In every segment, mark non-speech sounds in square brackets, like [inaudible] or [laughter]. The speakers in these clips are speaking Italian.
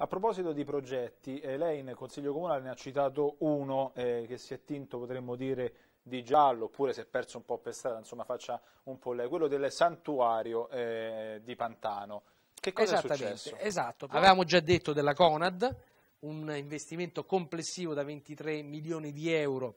A proposito di progetti, eh, lei nel Consiglio Comunale ne ha citato uno eh, che si è tinto, potremmo dire, di giallo, oppure si è perso un po' per strada, insomma faccia un po' lei, quello del santuario eh, di Pantano. Che cosa è successo? Esatto, avevamo già detto della Conad, un investimento complessivo da 23 milioni di euro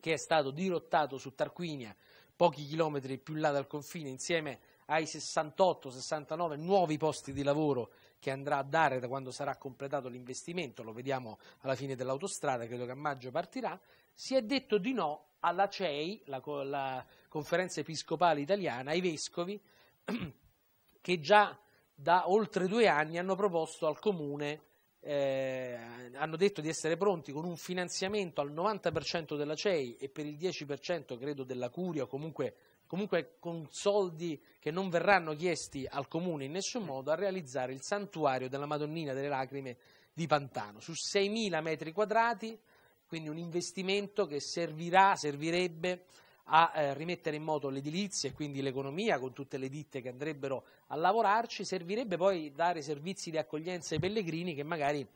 che è stato dirottato su Tarquinia, pochi chilometri più là dal confine, insieme a ai 68-69 nuovi posti di lavoro che andrà a dare da quando sarà completato l'investimento, lo vediamo alla fine dell'autostrada, credo che a maggio partirà, si è detto di no alla CEI, la, la conferenza episcopale italiana, ai vescovi [clears throat] che già da oltre due anni hanno proposto al comune, eh, hanno detto di essere pronti con un finanziamento al 90% della CEI e per il 10% credo della Curia o comunque comunque con soldi che non verranno chiesti al comune in nessun modo, a realizzare il santuario della Madonnina delle Lacrime di Pantano, su 6.000 metri quadrati, quindi un investimento che servirà, servirebbe a eh, rimettere in moto l'edilizia e quindi l'economia con tutte le ditte che andrebbero a lavorarci, servirebbe poi dare servizi di accoglienza ai pellegrini che magari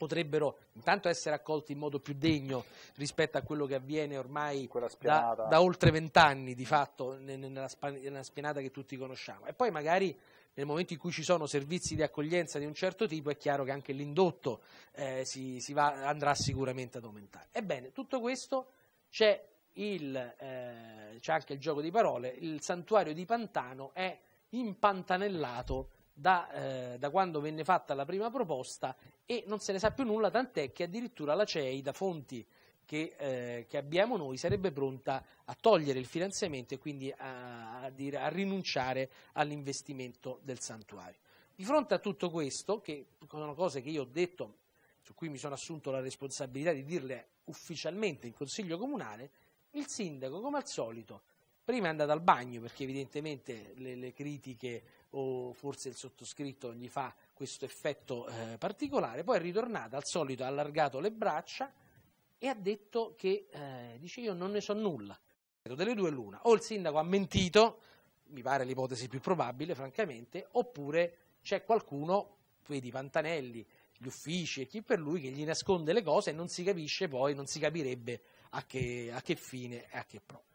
potrebbero intanto essere accolti in modo più degno rispetto a quello che avviene ormai da, da, oltre vent'anni di fatto nella, spianata che tutti conosciamo. E poi magari nel momento in cui ci sono servizi di accoglienza di un certo tipo è chiaro che anche l'indotto eh, si, si va, andrà sicuramente ad aumentare. Ebbene, tutto questo c'è, eh, anche il gioco di parole, il santuario di Pantano è impantanellato da, eh, da, quando venne fatta la prima proposta e non se ne sa più nulla, tant'è che addirittura la CEI da fonti che, eh, che abbiamo noi sarebbe pronta a togliere il finanziamento e quindi a, a, dire, a rinunciare all'investimento del santuario. Di fronte a tutto questo, che sono cose che io ho detto, su cui mi sono assunto la responsabilità di dirle ufficialmente in Consiglio Comunale, il sindaco, come al solito, prima è andata al bagno perché evidentemente le, le critiche o forse il sottoscritto gli fa questo effetto eh, particolare, poi è ritornata al solito, ha allargato le braccia e ha detto che, eh, dice io non ne so nulla, delle due l'una, o il sindaco ha mentito, mi pare l'ipotesi più probabile francamente, oppure c'è qualcuno, vedi Pantanelli, gli uffici e chi per lui che gli nasconde le cose e non si capisce poi, non si capirebbe a che, a che fine e a che pro.